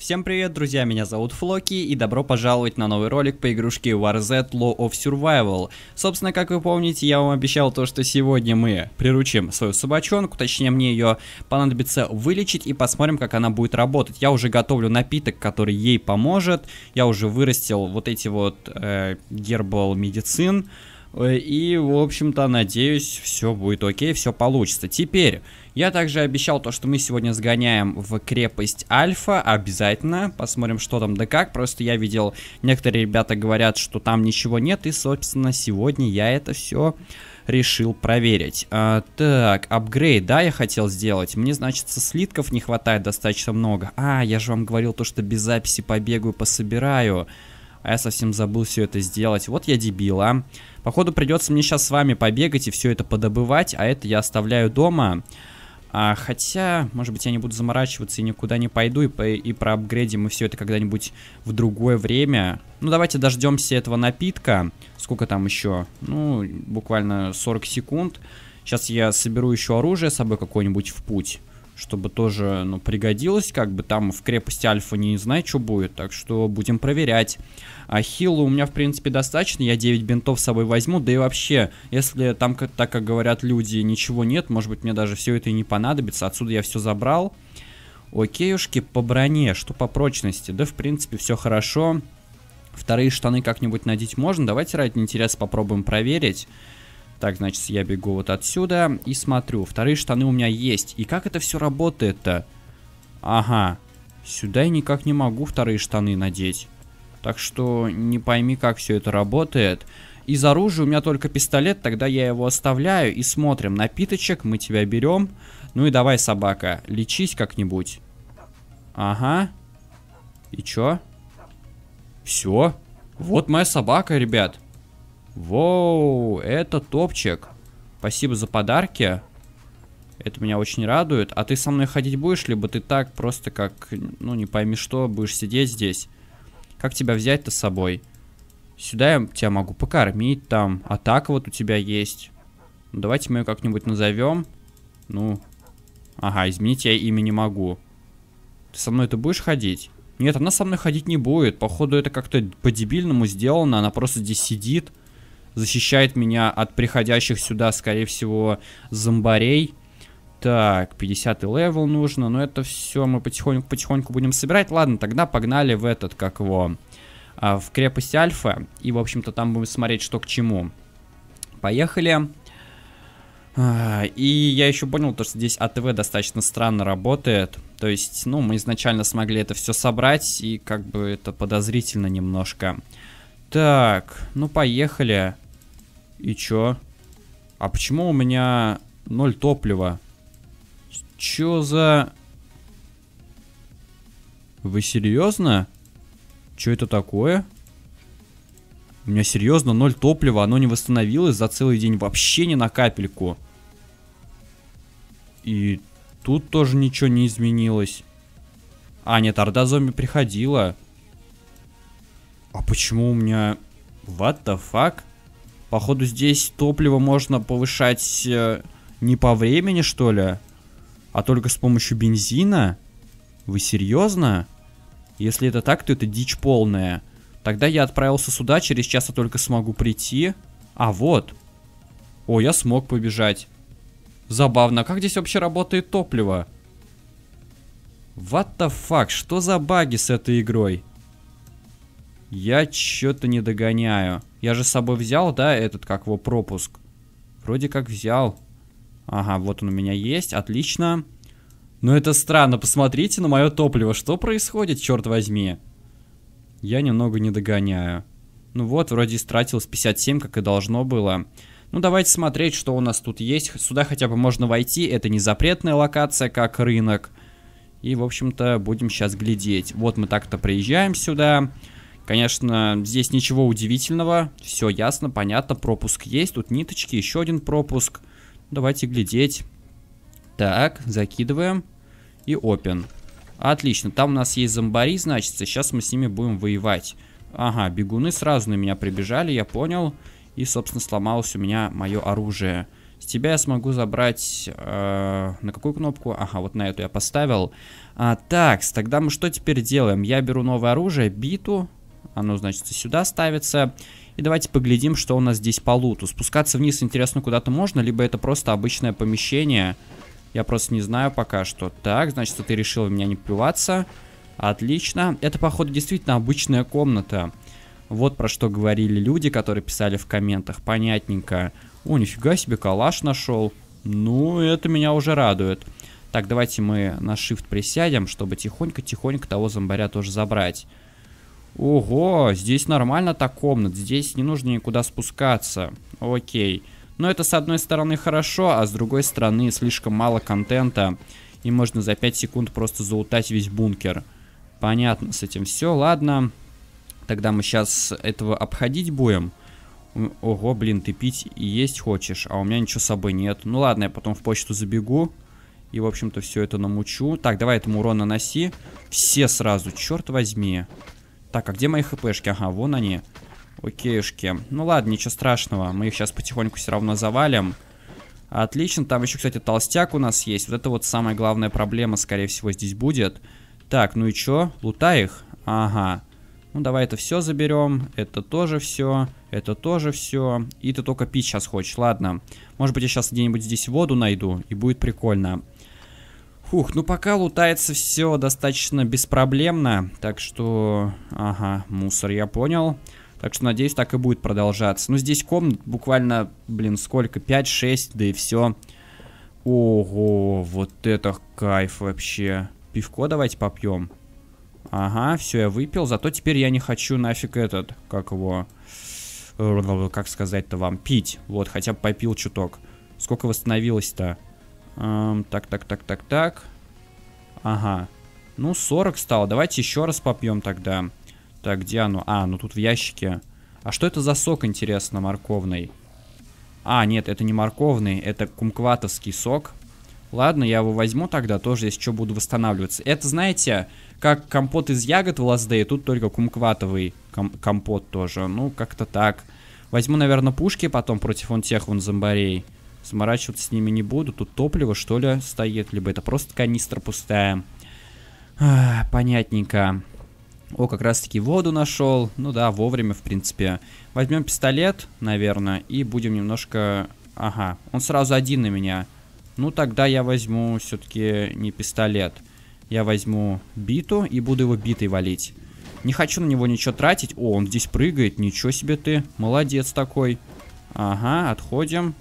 Всем привет, друзья, меня зовут Флоки, и добро пожаловать на новый ролик по игрушке WarZ Law of Survival. Собственно, как вы помните, я вам обещал то, что сегодня мы приручим свою собачонку, точнее мне ее понадобится вылечить и посмотрим, как она будет работать. Я уже готовлю напиток, который ей поможет, я уже вырастил вот эти вот э, гербал медицин, Э, и, в общем-то, надеюсь, все будет окей, все получится. Теперь, я также обещал то, что мы сегодня сгоняем в крепость Альфа, обязательно. Посмотрим, что там да как. Просто я видел, некоторые ребята говорят, что там ничего нет. И, собственно, сегодня я это все решил проверить. А, так, апгрейд, да, я хотел сделать. Мне, значит, со слитков не хватает достаточно много. А, я же вам говорил то, что без записи побегаю, пособираю. Пособираю. А я совсем забыл все это сделать. Вот я дебил, а. Походу придется мне сейчас с вами побегать и все это подобывать, а это я оставляю дома. А, хотя, может быть, я не буду заморачиваться и никуда не пойду, и, по, и проапгрейдим мы все это когда-нибудь в другое время. Ну, давайте дождемся этого напитка. Сколько там еще? Ну, буквально 40 секунд. Сейчас я соберу еще оружие с собой какое-нибудь в путь чтобы тоже, ну, пригодилось, как бы там в крепости Альфа не знаю, что будет, так что будем проверять. А хилу у меня, в принципе, достаточно, я 9 бинтов с собой возьму, да и вообще, если там, так как говорят люди, ничего нет, может быть, мне даже все это и не понадобится, отсюда я все забрал. Окейушки по броне, что по прочности, да, в принципе, все хорошо. Вторые штаны как-нибудь надеть можно, давайте ради интереса попробуем проверить. Так, значит, я бегу вот отсюда и смотрю. Вторые штаны у меня есть. И как это все работает-то? Ага. Сюда я никак не могу вторые штаны надеть. Так что не пойми, как все это работает. Из оружия у меня только пистолет, тогда я его оставляю и смотрим. Напиточек, мы тебя берем. Ну и давай, собака, лечись как-нибудь. Ага. И чё? Все. Вот моя собака, ребят. Воу, это топчик. Спасибо за подарки. Это меня очень радует. А ты со мной ходить будешь, либо ты так просто как, ну не пойми что, будешь сидеть здесь? Как тебя взять-то с собой? Сюда я тебя могу покормить, там атака вот у тебя есть. Ну, давайте мы ее как-нибудь назовем. Ну, ага, изменить я имя не могу. Ты со мной это будешь ходить? Нет, она со мной ходить не будет. Походу это как-то по-дебильному сделано. Она просто здесь сидит защищает меня от приходящих сюда, скорее всего, зомбарей. Так, 50 левел нужно, но это все мы потихоньку-потихоньку будем собирать. Ладно, тогда погнали в этот, как его, а, в крепость Альфа. И, в общем-то, там будем смотреть, что к чему. Поехали. А, и я еще понял, то, что здесь АТВ достаточно странно работает. То есть, ну, мы изначально смогли это все собрать, и как бы это подозрительно немножко. Так, ну поехали. И чё? А почему у меня ноль топлива? Чё за... Вы серьезно? Чё это такое? У меня серьезно ноль топлива, оно не восстановилось за целый день вообще ни на капельку. И тут тоже ничего не изменилось. А, нет, орда зомби приходила. А почему у меня... What the fuck? Походу здесь топливо можно повышать э, не по времени, что ли, а только с помощью бензина? Вы серьезно? Если это так, то это дичь полная. Тогда я отправился сюда, через час я только смогу прийти. А вот. О, я смог побежать. Забавно, а как здесь вообще работает топливо? What the fuck, что за баги с этой игрой? Я что то не догоняю. Я же с собой взял, да, этот, как его, пропуск. Вроде как взял. Ага, вот он у меня есть, отлично. Но ну, это странно, посмотрите на мое топливо. Что происходит, черт возьми? Я немного не догоняю. Ну вот, вроде истратилось 57, как и должно было. Ну давайте смотреть, что у нас тут есть. Сюда хотя бы можно войти, это не запретная локация, как рынок. И, в общем-то, будем сейчас глядеть. Вот мы так-то приезжаем сюда. Сюда. Конечно, здесь ничего удивительного. Все ясно, понятно. Пропуск есть. Тут ниточки, еще один пропуск. Давайте глядеть. Так, закидываем. И open. Отлично, там у нас есть зомбари, значит, сейчас мы с ними будем воевать. Ага, бегуны сразу на меня прибежали, я понял. И, собственно, сломалось у меня мое оружие. С тебя я смогу забрать... Э, на какую кнопку? Ага, вот на эту я поставил. А, так, тогда мы что теперь делаем? Я беру новое оружие, биту. Оно, значит, сюда ставится. И давайте поглядим, что у нас здесь по луту. Спускаться вниз, интересно, куда-то можно, либо это просто обычное помещение. Я просто не знаю пока что. Так, значит, ты решил меня не плеваться. Отлично. Это, походу, действительно обычная комната. Вот про что говорили люди, которые писали в комментах. Понятненько. О, нифига себе, калаш нашел. Ну, это меня уже радует. Так, давайте мы на shift присядем, чтобы тихонько-тихонько того зомбаря тоже забрать. Ого, здесь нормально так комнат, здесь не нужно никуда спускаться. Окей. Но это с одной стороны хорошо, а с другой стороны слишком мало контента. И можно за 5 секунд просто заутать весь бункер. Понятно с этим все, ладно. Тогда мы сейчас этого обходить будем. Ого, блин, ты пить и есть хочешь, а у меня ничего с собой нет. Ну ладно, я потом в почту забегу. И, в общем-то, все это намучу. Так, давай этому урон наноси. Все сразу, черт возьми. Так, а где мои хпшки? Ага, вон они. Окейшки. Ну ладно, ничего страшного. Мы их сейчас потихоньку все равно завалим. Отлично. Там еще, кстати, толстяк у нас есть. Вот это вот самая главная проблема, скорее всего, здесь будет. Так, ну и чё? Лута их? Ага. Ну давай это все заберем. Это тоже все. Это тоже все. И ты только пить сейчас хочешь. Ладно. Может быть, я сейчас где-нибудь здесь воду найду. И будет Прикольно. Фух, ну пока лутается все достаточно беспроблемно, так что... Ага, мусор, я понял. Так что, надеюсь, так и будет продолжаться. Ну, здесь комнат буквально, блин, сколько? 5-6, да и все. Ого, вот это кайф вообще. Пивко давайте попьем. Ага, все, я выпил, зато теперь я не хочу нафиг этот, как его, э, как сказать-то вам, пить. Вот, хотя бы попил чуток. Сколько восстановилось-то? Эм, так, так, так, так, так. Ага. Ну, 40 стало. Давайте еще раз попьем тогда. Так, где оно? А, ну тут в ящике. А что это за сок, интересно, морковный? А, нет, это не морковный, это кумкватовский сок. Ладно, я его возьму тогда, тоже, если что, буду восстанавливаться. Это, знаете, как компот из ягод в Лаздее, тут только кумкватовый ком компот тоже. Ну, как-то так. Возьму, наверное, пушки потом против вон тех вон зомбарей. Сморачиваться с ними не буду. Тут топливо, что ли, стоит, либо это просто канистра пустая. А, понятненько. О, как раз-таки воду нашел. Ну да, вовремя, в принципе. Возьмем пистолет, наверное, и будем немножко... Ага, он сразу один на меня. Ну, тогда я возьму все-таки не пистолет. Я возьму биту и буду его битой валить. Не хочу на него ничего тратить. О, он здесь прыгает. Ничего себе ты. Молодец такой. Ага, отходим.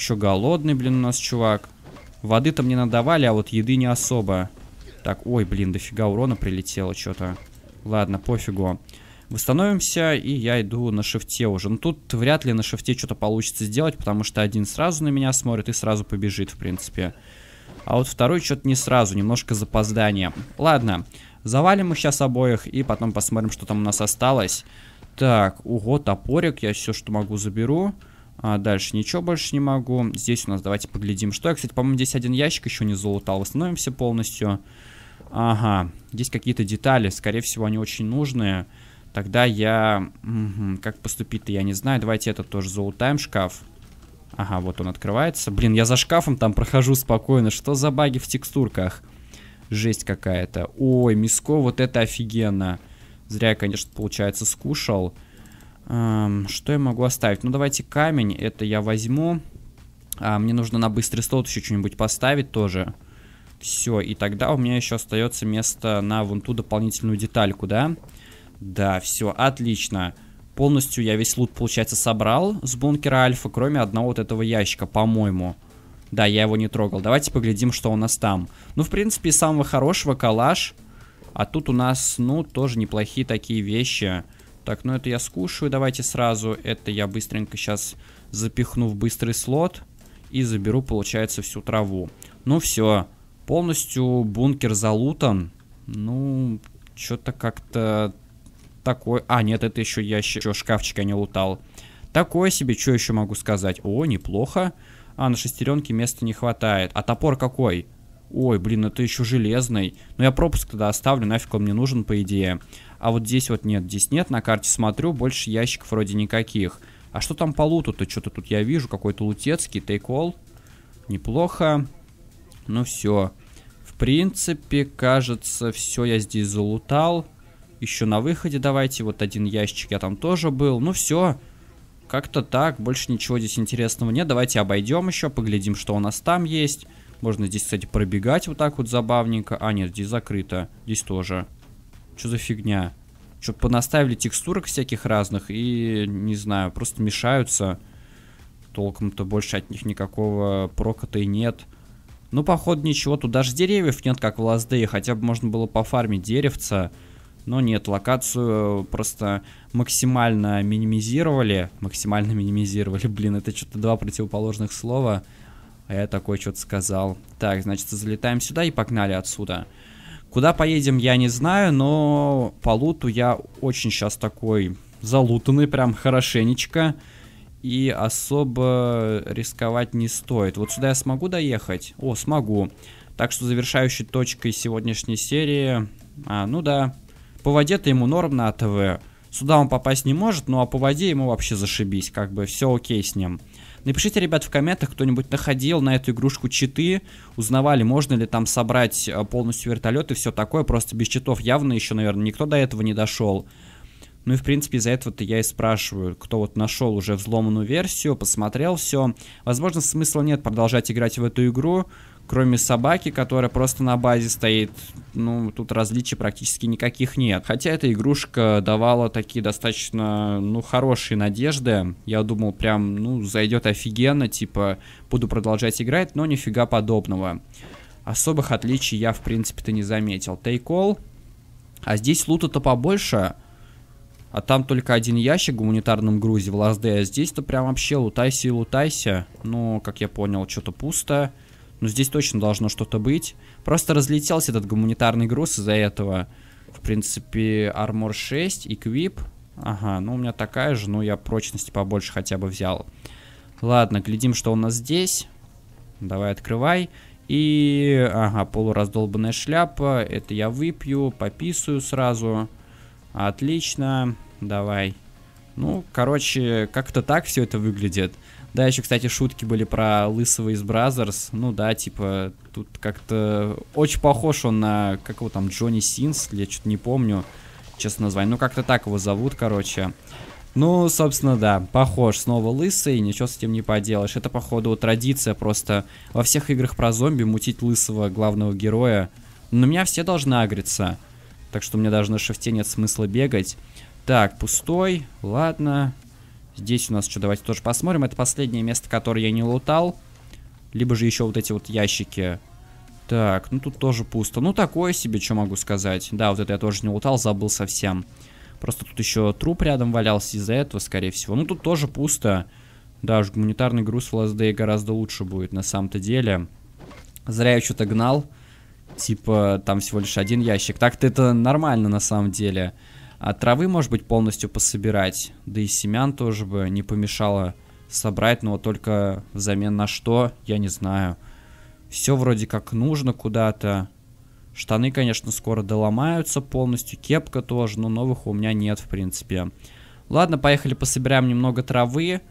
Еще голодный, блин, у нас чувак. Воды-то мне надавали, а вот еды не особо. Так, ой, блин, дофига урона прилетело что-то. Ладно, пофигу. Восстановимся, и я иду на шифте уже. Ну тут вряд ли на шифте что-то получится сделать, потому что один сразу на меня смотрит и сразу побежит, в принципе. А вот второй что-то не сразу, немножко запоздание. Ладно, завалим их сейчас обоих, и потом посмотрим, что там у нас осталось. Так, ого, топорик, я все, что могу, Заберу. А дальше ничего больше не могу. Здесь у нас давайте поглядим. Что я, кстати, по-моему, здесь один ящик еще не золотал, Восстановимся полностью. Ага, здесь какие-то детали. Скорее всего, они очень нужные. Тогда я... Угу. Как поступить-то, я не знаю. Давайте этот тоже золотаем шкаф. Ага, вот он открывается. Блин, я за шкафом там прохожу спокойно. Что за баги в текстурках? Жесть какая-то. Ой, миско, вот это офигенно. Зря я, конечно, получается, Скушал. Эм, что я могу оставить? Ну, давайте камень, это я возьму. А, мне нужно на быстрый слот еще что-нибудь поставить тоже. Все, и тогда у меня еще остается место на вон ту дополнительную детальку, да? Да, все, отлично. Полностью я весь лут, получается, собрал с бункера Альфа, кроме одного вот этого ящика, по-моему. Да, я его не трогал. Давайте поглядим, что у нас там. Ну, в принципе, самого хорошего калаш. А тут у нас, ну, тоже неплохие такие Вещи. Так, ну это я скушаю, давайте сразу. Это я быстренько сейчас запихну в быстрый слот и заберу, получается, всю траву. Ну все, полностью бункер залутан. Ну, что-то как-то такой. А, нет, это еще я еще шкафчик я не лутал. Такое себе, что еще могу сказать? О, неплохо. А, на шестеренке места не хватает. А топор какой? Ой, блин, это еще железный. Ну я пропуск тогда оставлю, нафиг он мне нужен, по идее а вот здесь вот нет, здесь нет, на карте смотрю, больше ящиков вроде никаких. А что там по луту-то? Что-то тут я вижу, какой-то лутецкий, take тейкол. Неплохо. Ну все. В принципе, кажется, все я здесь залутал. Еще на выходе давайте, вот один ящик я там тоже был. Ну все, как-то так, больше ничего здесь интересного нет. Давайте обойдем еще, поглядим, что у нас там есть. Можно здесь, кстати, пробегать вот так вот забавненько. А, нет, здесь закрыто. Здесь тоже. Что за фигня? Что, понаставили текстурок всяких разных и, не знаю, просто мешаются. Толком-то больше от них никакого прока-то и нет. Ну, походу, ничего. Тут даже деревьев нет, как в Лаздее. Хотя бы можно было пофармить деревца. Но нет, локацию просто максимально минимизировали. Максимально минимизировали. Блин, это что-то два противоположных слова. А я такое что-то сказал. Так, значит, залетаем сюда и погнали отсюда. Отсюда. Куда поедем, я не знаю, но по луту я очень сейчас такой залутанный, прям хорошенечко. И особо рисковать не стоит. Вот сюда я смогу доехать? О, смогу. Так что завершающей точкой сегодняшней серии... А, ну да. По воде-то ему норм на АТВ. Сюда он попасть не может, ну а по воде ему вообще зашибись. Как бы все окей с ним. Напишите, ребят, в комментах, кто-нибудь находил на эту игрушку читы, узнавали, можно ли там собрать э, полностью вертолет и все такое, просто без читов явно еще, наверное, никто до этого не дошел. Ну и, в принципе, из-за этого-то я и спрашиваю, кто вот нашел уже взломанную версию, посмотрел все. Возможно, смысла нет продолжать играть в эту игру, кроме собаки, которая просто на базе стоит, ну, тут различий практически никаких нет. Хотя эта игрушка давала такие достаточно, ну, хорошие надежды. Я думал, прям, ну, зайдет офигенно, типа, буду продолжать играть, но нифига подобного. Особых отличий я, в принципе-то, не заметил. Тейкол. А здесь лута-то побольше. А там только один ящик в гуманитарном грузе в ЛСД. А здесь-то прям вообще лутайся и лутайся. Ну, как я понял, что-то пусто. Но ну, здесь точно должно что-то быть. Просто разлетелся этот гуманитарный груз из-за этого. В принципе, армор 6 и квип. Ага, ну у меня такая же, но я прочности побольше хотя бы взял. Ладно, глядим, что у нас здесь. Давай открывай. И, ага, полураздолбанная шляпа. Это я выпью, пописаю сразу. Отлично. Давай. Ну, короче, как-то так все это выглядит. Да, еще, кстати, шутки были про Лысого из Бразерс. Ну да, типа, тут как-то очень похож он на какого там Джонни Синс, я что-то не помню, честно название. Ну, как-то так его зовут, короче. Ну, собственно, да, похож, снова лысый, ничего с этим не поделаешь. Это, походу, традиция просто во всех играх про зомби мутить лысого главного героя. Но меня все должны агриться, так что мне даже на шифте нет смысла бегать. Так, пустой. Ладно. Здесь у нас что, давайте тоже посмотрим. Это последнее место, которое я не лутал. Либо же еще вот эти вот ящики. Так, ну тут тоже пусто. Ну такое себе, что могу сказать. Да, вот это я тоже не лутал, забыл совсем. Просто тут еще труп рядом валялся из-за этого, скорее всего. Ну тут тоже пусто. Да, уж гуманитарный груз в ЛСД гораздо лучше будет на самом-то деле. Зря я что-то гнал. Типа, там всего лишь один ящик. Так-то это нормально на самом деле. А травы, может быть, полностью пособирать. Да и семян тоже бы не помешало собрать, но вот только взамен на что, я не знаю. Все вроде как нужно куда-то. Штаны, конечно, скоро доломаются полностью, кепка тоже, но новых у меня нет, в принципе. Ладно, поехали пособираем немного травы.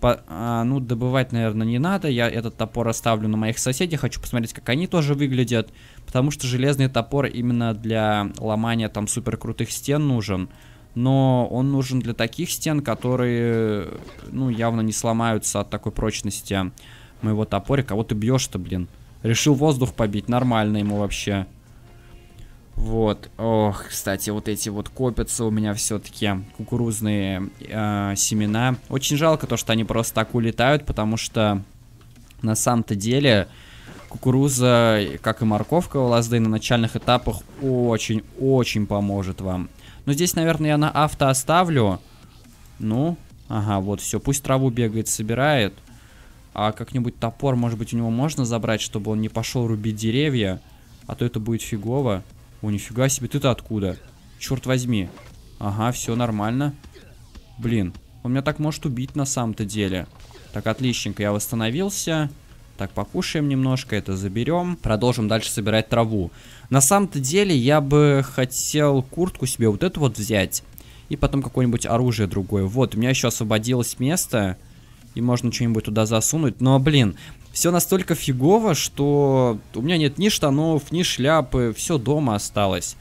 По, а, ну, добывать, наверное, не надо. Я этот топор оставлю на моих соседей. Хочу посмотреть, как они тоже выглядят. Потому что железный топор именно для ломания там супер крутых стен нужен. Но он нужен для таких стен, которые, ну, явно не сломаются от такой прочности моего топорика. А вот ты бьешь-то, блин. Решил воздух побить. Нормально ему вообще. Вот, ох, кстати, вот эти вот копятся у меня все-таки кукурузные э, семена. Очень жалко то, что они просто так улетают, потому что на самом-то деле кукуруза, как и морковка у Лазды на начальных этапах очень-очень поможет вам. Но здесь, наверное, я на авто оставлю. Ну, ага, вот все, пусть траву бегает, собирает. А как-нибудь топор, может быть, у него можно забрать, чтобы он не пошел рубить деревья, а то это будет фигово. О, нифига себе, ты-то откуда? Черт возьми. Ага, все нормально. Блин, он меня так может убить на самом-то деле. Так, отличненько, я восстановился. Так, покушаем немножко, это заберем. Продолжим дальше собирать траву. На самом-то деле я бы хотел куртку себе вот эту вот взять. И потом какое-нибудь оружие другое. Вот, у меня еще освободилось место. И можно что-нибудь туда засунуть. Но, блин, все настолько фигово, что у меня нет ни штанов, ни шляпы, все дома осталось.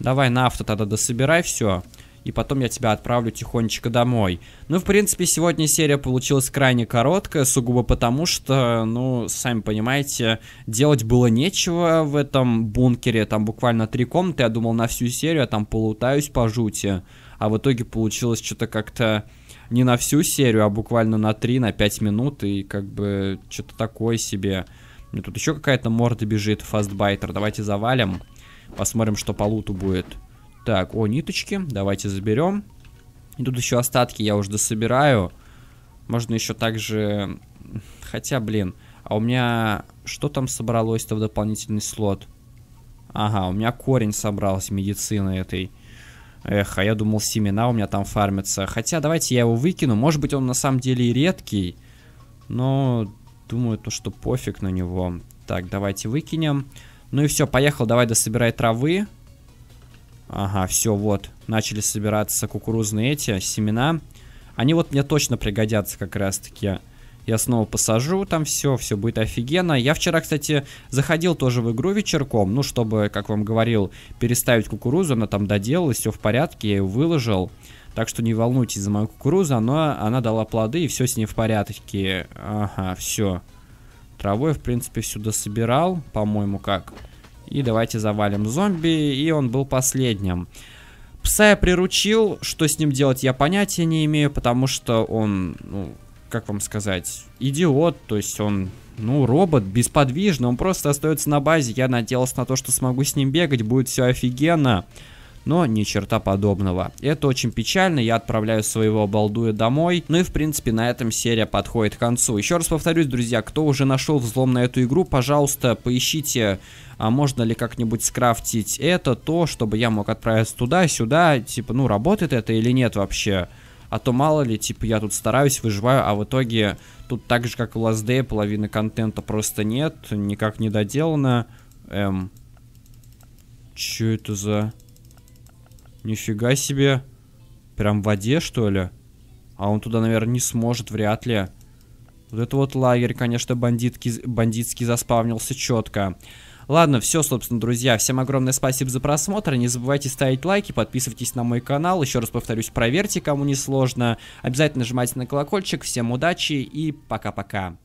Давай на авто тогда дособирай все, и потом я тебя отправлю тихонечко домой. Ну, в принципе, сегодня серия получилась крайне короткая, сугубо потому, что, ну, сами понимаете, делать было нечего в этом бункере, там буквально три комнаты, я думал на всю серию, я там полутаюсь по жути, а в итоге получилось что-то как-то не на всю серию, а буквально на 3, на 5 минут, и как бы что-то такое себе. Мне тут еще какая-то морда бежит, фастбайтер. Давайте завалим, посмотрим, что по луту будет. Так, о, ниточки, давайте заберем. И тут еще остатки я уже дособираю. Можно еще также... Хотя, блин, а у меня... Что там собралось-то в дополнительный слот? Ага, у меня корень собрался медицины этой. Эх, а я думал, семена у меня там фармятся. Хотя давайте я его выкину. Может быть, он на самом деле и редкий. Но думаю, то, что пофиг на него. Так, давайте выкинем. Ну и все, поехал, давай дособирай травы. Ага, все, вот. Начали собираться кукурузные эти семена. Они вот мне точно пригодятся как раз-таки. Я снова посажу там все, все будет офигенно. Я вчера, кстати, заходил тоже в игру вечерком, ну, чтобы, как вам говорил, переставить кукурузу. Она там доделалась, все в порядке, я ее выложил. Так что не волнуйтесь за мою кукурузу, она, она дала плоды, и все с ней в порядке. Ага, все. Травой, в принципе, сюда собирал, по-моему, как. И давайте завалим зомби, и он был последним. Пса я приручил, что с ним делать я понятия не имею, потому что он, ну, как вам сказать, идиот, то есть он, ну, робот, бесподвижный, он просто остается на базе, я надеялся на то, что смогу с ним бегать, будет все офигенно, но ни черта подобного. Это очень печально, я отправляю своего балдуя домой. Ну и в принципе на этом серия подходит к концу. Еще раз повторюсь, друзья, кто уже нашел взлом на эту игру, пожалуйста, поищите, а можно ли как-нибудь скрафтить это, то, чтобы я мог отправиться туда-сюда, типа, ну работает это или нет вообще а то мало ли, типа, я тут стараюсь, выживаю, а в итоге тут так же, как в Last Day, половины контента просто нет, никак не доделано. Эм, чё это за... Нифига себе. Прям в воде, что ли? А он туда, наверное, не сможет, вряд ли. Вот это вот лагерь, конечно, бандитки, бандитский заспавнился четко. Ладно, все, собственно, друзья. Всем огромное спасибо за просмотр. Не забывайте ставить лайки, подписывайтесь на мой канал. Еще раз повторюсь, проверьте, кому не сложно. Обязательно нажимайте на колокольчик. Всем удачи и пока-пока.